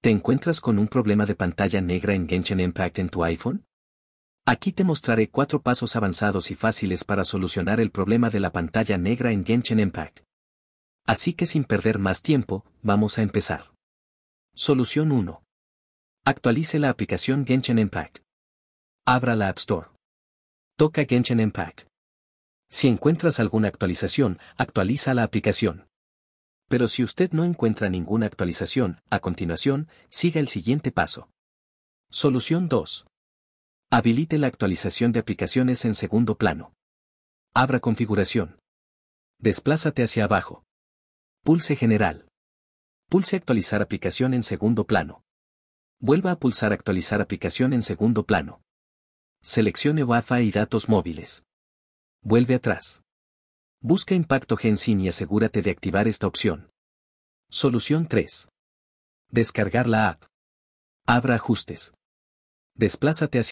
¿Te encuentras con un problema de pantalla negra en Genshin Impact en tu iPhone? Aquí te mostraré cuatro pasos avanzados y fáciles para solucionar el problema de la pantalla negra en Genshin Impact. Así que sin perder más tiempo, vamos a empezar. Solución 1. Actualice la aplicación Genshin Impact. Abra la App Store. Toca Genshin Impact. Si encuentras alguna actualización, actualiza la aplicación. Pero si usted no encuentra ninguna actualización, a continuación, siga el siguiente paso. Solución 2. Habilite la actualización de aplicaciones en segundo plano. Abra configuración. Desplázate hacia abajo. Pulse general. Pulse actualizar aplicación en segundo plano. Vuelva a pulsar actualizar aplicación en segundo plano. Seleccione Wafa y datos móviles. Vuelve atrás. Busca Impacto Genshin y asegúrate de activar esta opción. Solución 3. Descargar la app. Abra ajustes. Desplázate hacia